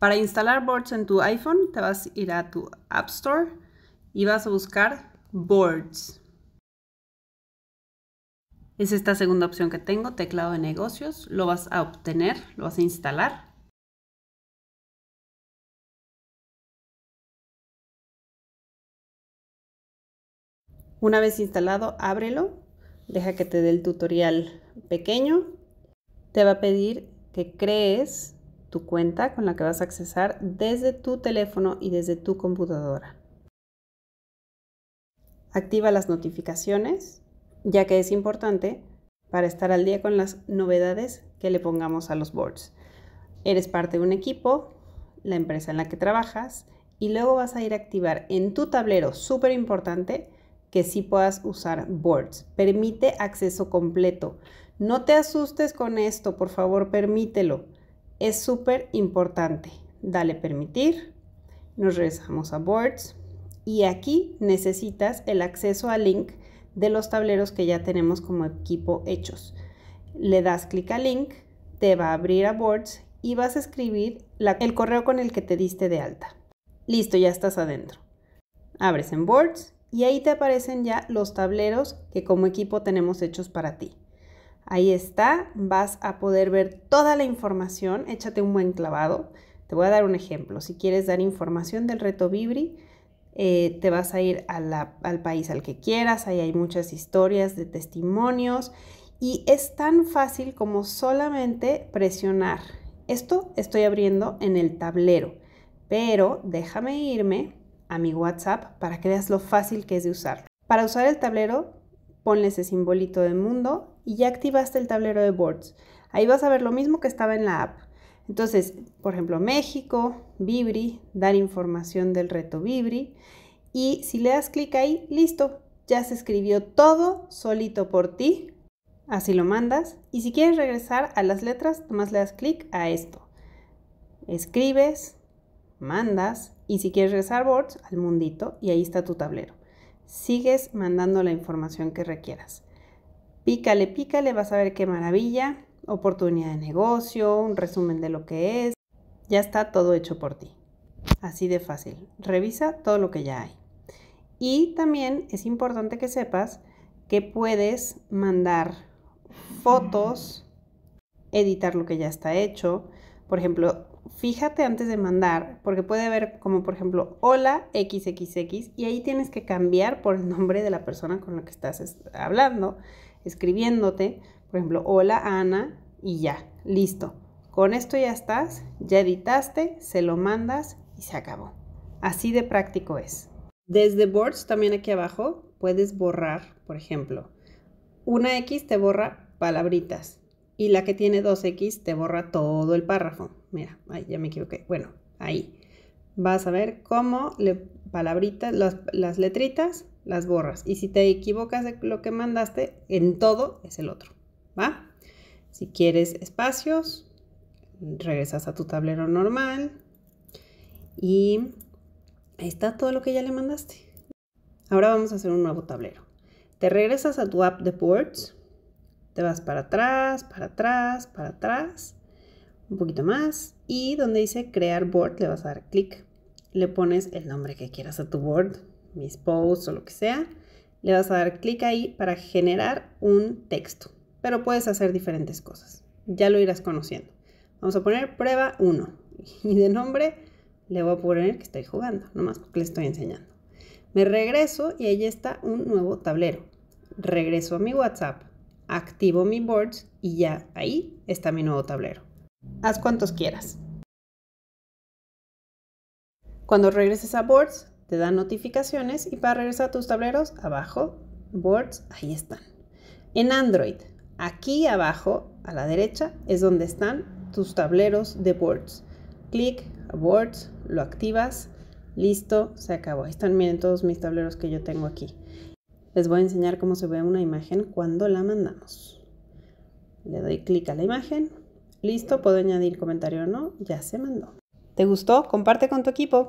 Para instalar Boards en tu iPhone, te vas a ir a tu App Store y vas a buscar Boards. Es esta segunda opción que tengo, teclado de negocios. Lo vas a obtener, lo vas a instalar. Una vez instalado, ábrelo. Deja que te dé el tutorial pequeño. Te va a pedir que crees tu cuenta con la que vas a accesar desde tu teléfono y desde tu computadora. Activa las notificaciones, ya que es importante para estar al día con las novedades que le pongamos a los boards. Eres parte de un equipo, la empresa en la que trabajas, y luego vas a ir a activar en tu tablero, súper importante, que sí puedas usar boards. Permite acceso completo. No te asustes con esto, por favor, permítelo es súper importante. Dale permitir, nos regresamos a boards y aquí necesitas el acceso al link de los tableros que ya tenemos como equipo hechos. Le das clic al link, te va a abrir a boards y vas a escribir el correo con el que te diste de alta. Listo, ya estás adentro. Abres en boards y ahí te aparecen ya los tableros que como equipo tenemos hechos para ti. Ahí está, vas a poder ver toda la información, échate un buen clavado. Te voy a dar un ejemplo. Si quieres dar información del reto Vibri, eh, te vas a ir al país al que quieras. Ahí hay muchas historias de testimonios. Y es tan fácil como solamente presionar. Esto estoy abriendo en el tablero. Pero déjame irme a mi WhatsApp para que veas lo fácil que es de usar. Para usar el tablero ponle ese simbolito de mundo y ya activaste el tablero de boards. Ahí vas a ver lo mismo que estaba en la app. Entonces, por ejemplo, México, Vibri, dar información del reto Vibri. Y si le das clic ahí, listo, ya se escribió todo solito por ti. Así lo mandas. Y si quieres regresar a las letras, nomás le das clic a esto. Escribes, mandas. Y si quieres regresar boards, al mundito. Y ahí está tu tablero sigues mandando la información que requieras. Pícale, pícale, vas a ver qué maravilla, oportunidad de negocio, un resumen de lo que es. Ya está todo hecho por ti. Así de fácil. Revisa todo lo que ya hay. Y también es importante que sepas que puedes mandar fotos, editar lo que ya está hecho, por ejemplo, fíjate antes de mandar, porque puede haber como por ejemplo, hola XXX, y ahí tienes que cambiar por el nombre de la persona con la que estás hablando, escribiéndote, por ejemplo, hola Ana, y ya, listo. Con esto ya estás, ya editaste, se lo mandas y se acabó. Así de práctico es. Desde Boards, también aquí abajo, puedes borrar, por ejemplo, una X te borra palabritas, y la que tiene 2x te borra todo el párrafo. Mira, ahí ya me equivoqué. Bueno, ahí. Vas a ver cómo le palabritas, las, letritas, las borras. Y si te equivocas de lo que mandaste, en todo es el otro. ¿Va? Si quieres espacios, regresas a tu tablero normal. Y ahí está todo lo que ya le mandaste. Ahora vamos a hacer un nuevo tablero. Te regresas a tu app de Ports te vas para atrás, para atrás, para atrás, un poquito más. Y donde dice crear board, le vas a dar clic. Le pones el nombre que quieras a tu board, mis posts o lo que sea. Le vas a dar clic ahí para generar un texto. Pero puedes hacer diferentes cosas. Ya lo irás conociendo. Vamos a poner prueba 1. Y de nombre le voy a poner que estoy jugando, nomás porque le estoy enseñando. Me regreso y ahí está un nuevo tablero. Regreso a mi WhatsApp activo mi boards y ya ahí está mi nuevo tablero. Haz cuantos quieras. Cuando regreses a boards, te dan notificaciones y para regresar a tus tableros, abajo, boards, ahí están. En Android, aquí abajo, a la derecha, es donde están tus tableros de boards. Clic boards, lo activas, listo, se acabó. Ahí están, miren todos mis tableros que yo tengo aquí. Les voy a enseñar cómo se ve una imagen cuando la mandamos. Le doy clic a la imagen. Listo, puedo añadir comentario o no. Ya se mandó. ¿Te gustó? Comparte con tu equipo.